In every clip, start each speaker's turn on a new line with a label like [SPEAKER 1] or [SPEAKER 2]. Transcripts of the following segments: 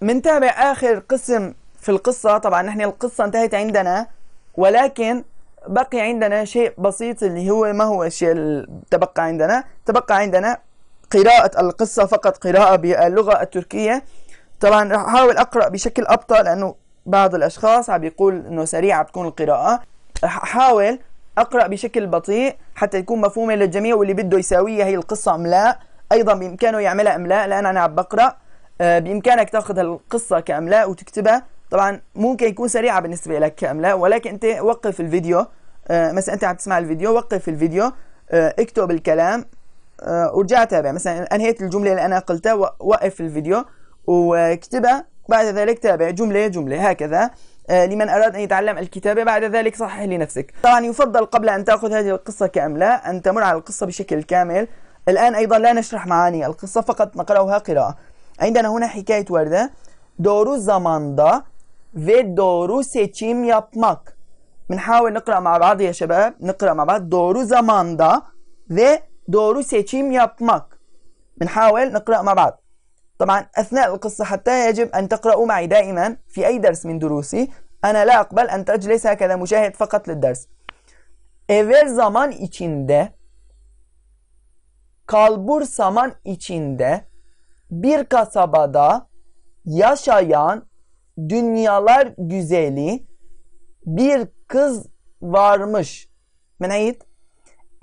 [SPEAKER 1] منتابع اخر قسم في القصة طبعا نحن القصة انتهت عندنا ولكن بقي عندنا شيء بسيط اللي هو ما هو الشيء اللي تبقى عندنا تبقى عندنا قراءة القصة فقط قراءة باللغة التركية طبعا راح احاول اقرا بشكل ابطا لانه بعض الاشخاص عم بيقول انه سريعه بتكون القراءه راح احاول اقرا بشكل بطيء حتى يكون مفهومه للجميع واللي بده يساويها هي القصه املاء ايضا بامكانه يعملها املاء لان انا عم بقرا آه، بإمكانك تأخذ القصة كأملاء وتكتبها طبعا ممكن يكون سريعة بالنسبة لك كأملاء ولكن أنت وقف الفيديو آه، مثلا أنت عم تسمع الفيديو وقف الفيديو آه، اكتب الكلام ورجع تابع مثلا أنهيت الجملة اللي أنا قلتها وقف الفيديو واكتبها بعد ذلك تابع جملة جملة هكذا لمن أراد أن يتعلم الكتابة بعد ذلك صحح لنفسك طبعا يفضل قبل أن تأخذ هذه القصة كأملاء أن تمر على القصة بشكل كامل الآن أيضا لا نشرح معاني القصة فقط نقرأها قراءة Indena huna hikayet vardı. Doğru zamanda ve doğru seçim yapmak. Minhavel nıkra ma ba'd ya şebab. Nıkra ma ba'd. Doğru zamanda ve doğru seçim yapmak. Minhavel nıkra ma ba'd. طبعا أثناء القصة حتى يجب أن تقرأوا معي دائما في أي درس من دروسي أنا لا أقبل أن تجلس هكذا مشاهد فقط للدرس evvel zaman içinde kalbur zaman içinde bir kasabada yaşayan dünyalar güzeli bir kız varmış. Meneyit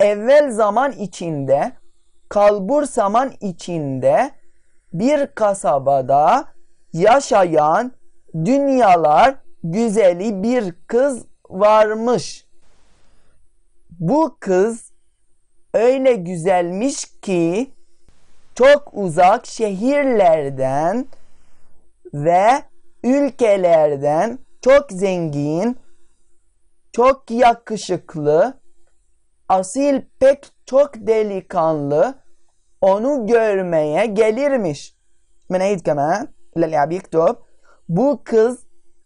[SPEAKER 1] evvel zaman içinde kalbur zaman içinde bir kasabada yaşayan dünyalar güzeli bir kız varmış. Bu kız öyle güzelmiş ki çok uzak şehirlerden ve ülkelerden çok zengin, çok yakışıklı, asil pek çok delikanlı onu görmeye gelirmiş. من أعيد كمان اللي عم bu kız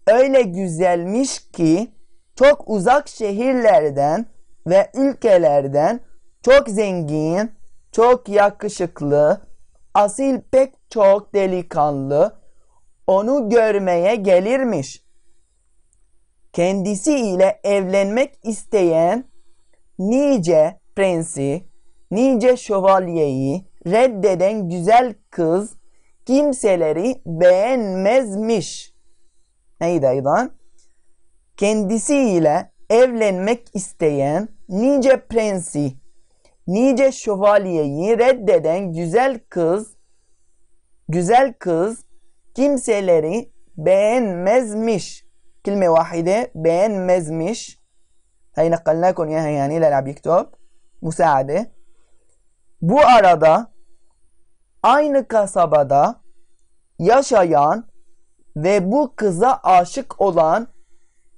[SPEAKER 1] öyle güzelmiş ki çok uzak şehirlerden ve ülkelerden çok zengin, çok yakışıklı, asil pek çok delikanlı onu görmeye gelirmiş. Kendisi ile evlenmek isteyen nice prensi, nice şövalyeyi reddeden güzel kız kimseleri beğenmezmiş. Neydi Kendisi ile evlenmek isteyen nice prensi, nice şövalyeyi reddeden güzel kız, güzel kız kimseleri beğenmezmiş. Kelime vahide beğenmezmiş. Hayır nakalnakun yaha yani ila alab yektob. Müsaade. Bu arada aynı kasabada yaşayan ve bu kıza aşık olan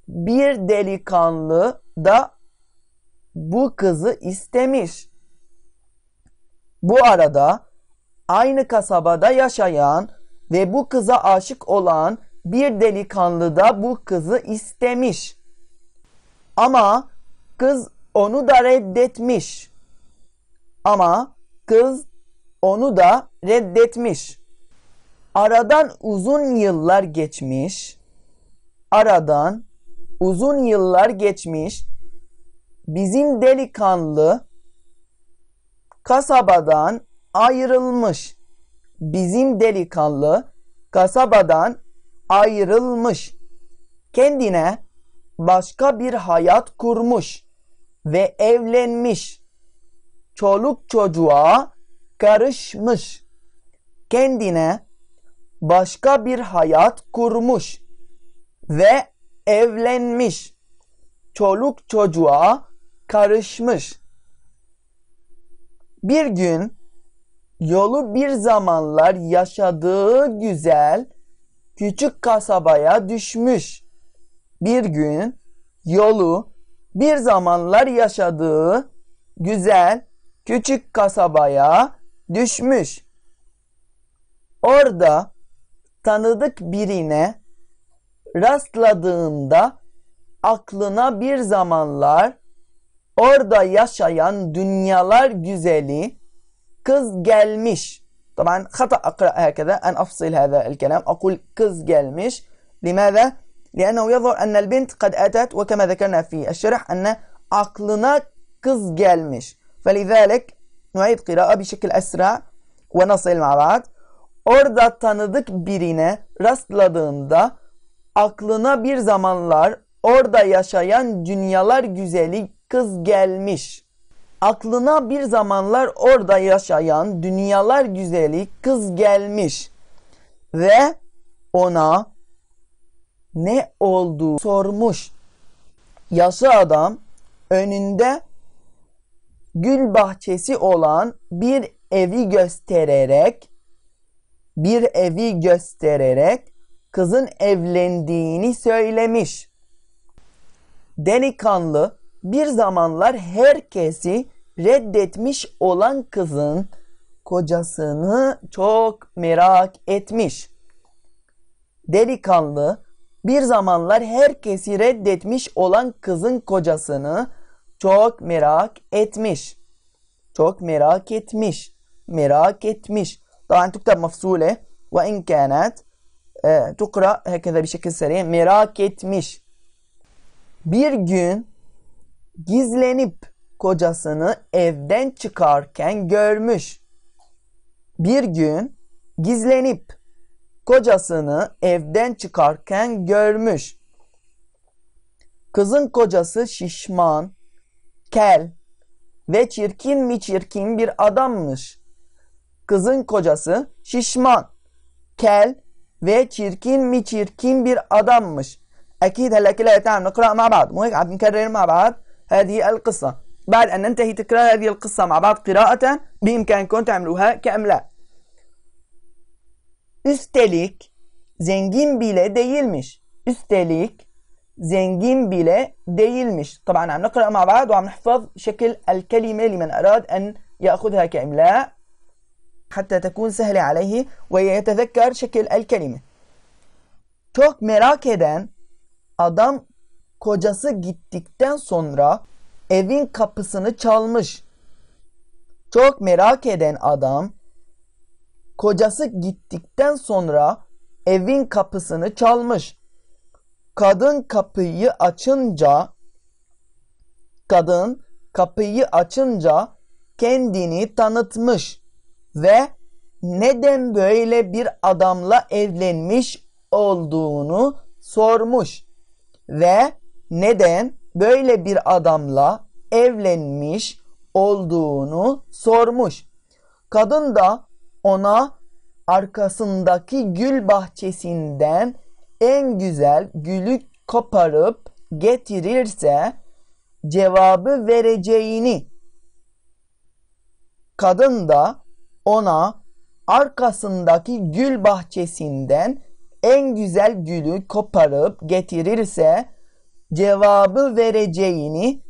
[SPEAKER 1] bir delikanlı da bu kızı istemiş. Bu arada aynı kasabada yaşayan ve bu kıza aşık olan bir delikanlı da bu kızı istemiş. Ama kız onu da reddetmiş. Ama kız onu da reddetmiş. Aradan uzun yıllar geçmiş. Aradan uzun yıllar geçmiş. Bizim delikanlı kasabadan ayrılmış. Bizim delikanlı kasabadan ayrılmış. Kendine başka bir hayat kurmuş ve evlenmiş. Çoluk çocuğa karışmış. Kendine başka bir hayat kurmuş ve evlenmiş. Çoluk çocuğa karışmış. Bir gün yolu bir zamanlar yaşadığı güzel küçük kasabaya düşmüş. Bir gün yolu bir zamanlar yaşadığı güzel küçük kasabaya düşmüş. Orada tanıdık birine rastladığında aklına bir zamanlar Orada yaşayan dünyalar güzeli kız gelmiş. Tabii hata akra herkese en afsil hada el kelam. Akul kız gelmiş. Limada? لأنه يظهر أن البنت قد Ve وكما ذكرنا في الشرح أن Aklına kız gelmiş. فلذلك نعيد قراءة بشكل أسرع ونصل مع بعض. Orada tanıdık birine rastladığında aklına bir zamanlar orada yaşayan dünyalar güzeli kız gelmiş. Aklına bir zamanlar orada yaşayan dünyalar güzeli kız gelmiş ve ona ne olduğu sormuş. Yaşlı adam önünde gül bahçesi olan bir evi göstererek bir evi göstererek kızın evlendiğini söylemiş. Delikanlı bir zamanlar herkesi reddetmiş olan kızın kocasını çok merak etmiş. Delikanlı bir zamanlar herkesi reddetmiş olan kızın kocasını çok merak etmiş. Çok merak etmiş. Merak etmiş. طبعا mafsule ve وإن e, Tukra تقرأ bir şekilde سريع merak etmiş. Bir gün gizlenip kocasını evden çıkarken görmüş. Bir gün gizlenip kocasını evden çıkarken görmüş. Kızın kocası şişman, kel ve çirkin mi çirkin bir adammış. Kızın kocası şişman, kel ve çirkin mi çirkin bir adammış. أكيد هلا كلها تعال نقرأ مع بعض مو هيك عم نكرر مع هذه القصة بعد أن ننتهي تكرار هذه القصة مع بعض قراءة بإمكانكم تعملوها كأملاء Üstelik zengin bile değilmiş. Üstelik zengin bile değilmiş. طبعا عم نقرأ مع بعض وعم نحفظ شكل الكلمة لمن أراد أن يأخذها كإملاء حتى تكون سهلة عليه ويتذكر شكل الكلمة. Çok merak eden adam kocası gittikten sonra evin kapısını çalmış. Çok merak eden adam kocası gittikten sonra evin kapısını çalmış. Kadın kapıyı açınca kadın kapıyı açınca kendini tanıtmış ve neden böyle bir adamla evlenmiş olduğunu sormuş ve neden? Böyle bir adamla evlenmiş olduğunu sormuş. Kadın da ona arkasındaki gül bahçesinden en güzel gülü koparıp getirirse cevabı vereceğini kadın da ona arkasındaki gül bahçesinden en güzel gülü koparıp getirirse cevabı vereceğini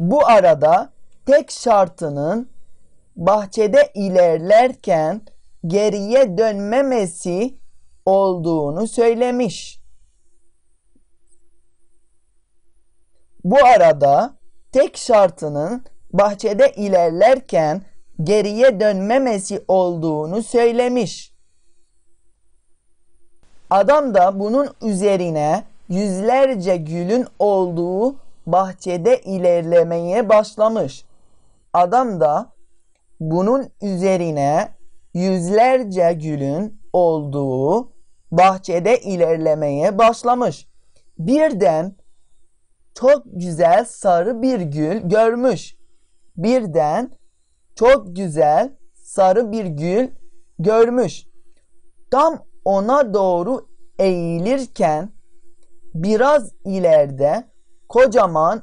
[SPEAKER 1] bu arada tek şartının bahçede ilerlerken geriye dönmemesi olduğunu söylemiş. Bu arada tek şartının bahçede ilerlerken geriye dönmemesi olduğunu söylemiş. Adam da bunun üzerine yüzlerce gülün olduğu bahçede ilerlemeye başlamış. Adam da bunun üzerine yüzlerce gülün olduğu bahçede ilerlemeye başlamış. Birden çok güzel sarı bir gül görmüş. Birden çok güzel sarı bir gül görmüş. Tam ona doğru eğilirken Biraz ileride kocaman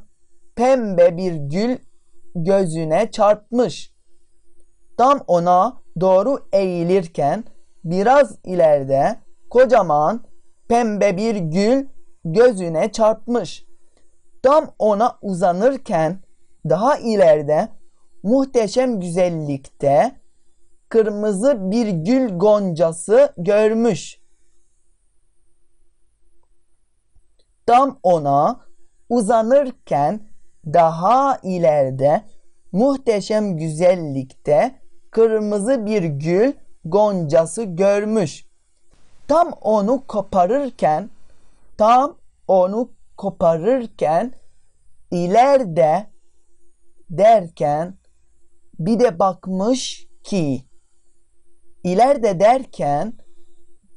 [SPEAKER 1] pembe bir gül gözüne çarpmış. Tam ona doğru eğilirken biraz ileride kocaman pembe bir gül gözüne çarpmış. Tam ona uzanırken daha ileride muhteşem güzellikte kırmızı bir gül goncası görmüş.'' tam ona uzanırken daha ileride muhteşem güzellikte kırmızı bir gül goncası görmüş. Tam onu koparırken tam onu koparırken ileride derken bir de bakmış ki ileride derken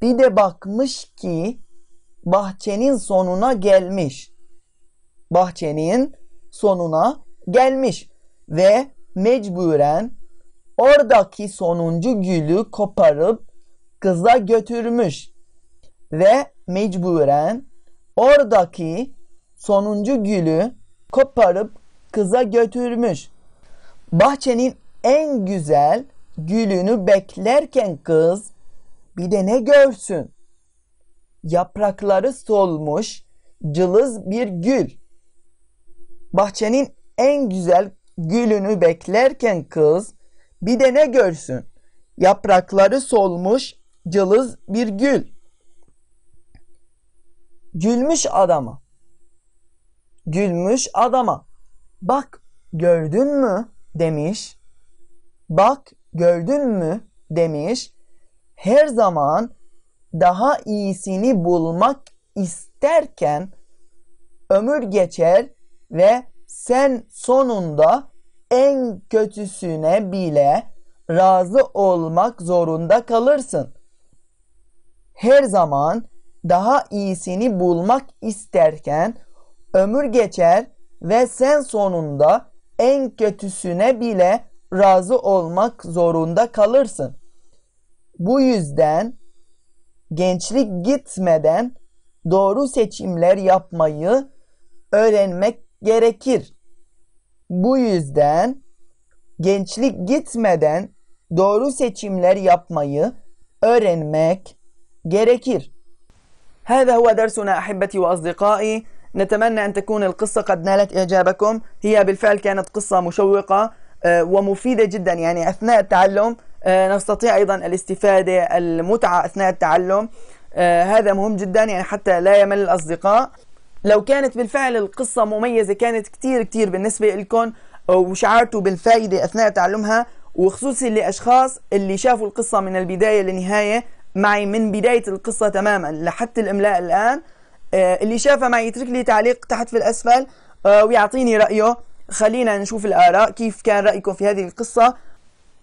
[SPEAKER 1] bir de bakmış ki bahçenin sonuna gelmiş. Bahçenin sonuna gelmiş ve mecburen oradaki sonuncu gülü koparıp kıza götürmüş ve mecburen oradaki sonuncu gülü koparıp kıza götürmüş. Bahçenin en güzel gülünü beklerken kız bir de ne görsün? yaprakları solmuş cılız bir gül. Bahçenin en güzel gülünü beklerken kız bir de ne görsün? Yaprakları solmuş cılız bir gül. Gülmüş adama. Gülmüş adama. Bak gördün mü demiş. Bak gördün mü demiş. Her zaman daha iyisini bulmak isterken ömür geçer ve sen sonunda en kötüsüne bile razı olmak zorunda kalırsın. Her zaman daha iyisini bulmak isterken ömür geçer ve sen sonunda en kötüsüne bile razı olmak zorunda kalırsın. Bu yüzden gençlik gitmeden doğru seçimler yapmayı öğrenmek gerekir. Bu yüzden gençlik gitmeden doğru seçimler yapmayı öğrenmek gerekir. هذا هو درسنا أحبتي وأصدقائي نتمنى أن تكون القصة قد نالت إعجابكم هي بالفعل كانت قصة مشوقة ومفيدة جدا يعني أثناء التعلم آه، نستطيع أيضا الاستفادة المتعة أثناء التعلم آه، هذا مهم جدا يعني حتى لا يمل الأصدقاء لو كانت بالفعل القصة مميزة كانت كثير كثير بالنسبة لكم وشعرتوا بالفائدة أثناء تعلمها وخصوصي لأشخاص اللي شافوا القصة من البداية للنهاية معي من بداية القصة تماما لحتى الإملاء الآن آه، اللي شافها معي يترك لي تعليق تحت في الأسفل ويعطيني رأيه خلينا نشوف الآراء كيف كان رأيكم في هذه القصة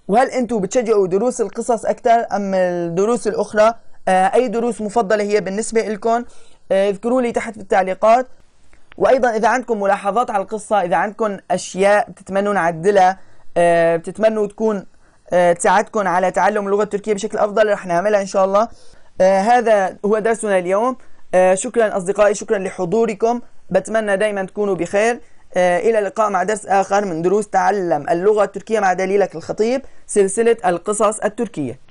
[SPEAKER 1] وهل أنتم بتشجعوا دروس القصص أكثر أم الدروس الأخرى آه، أي دروس مفضلة هي بالنسبة لكم آه، اذكروا لي تحت في التعليقات وأيضا إذا عندكم ملاحظات على القصة إذا عندكم أشياء بتتمنوا نعدلها آه، بتتمنوا تكون تساعدكم على تعلم اللغة التركية بشكل أفضل رح نعملها إن شاء الله هذا هو درسنا اليوم شكرا أصدقائي شكرا لحضوركم بتمنى دايما تكونوا بخير آه، إلى اللقاء مع درس آخر من دروس تعلم اللغة التركية مع دليلك الخطيب سلسلة القصص التركية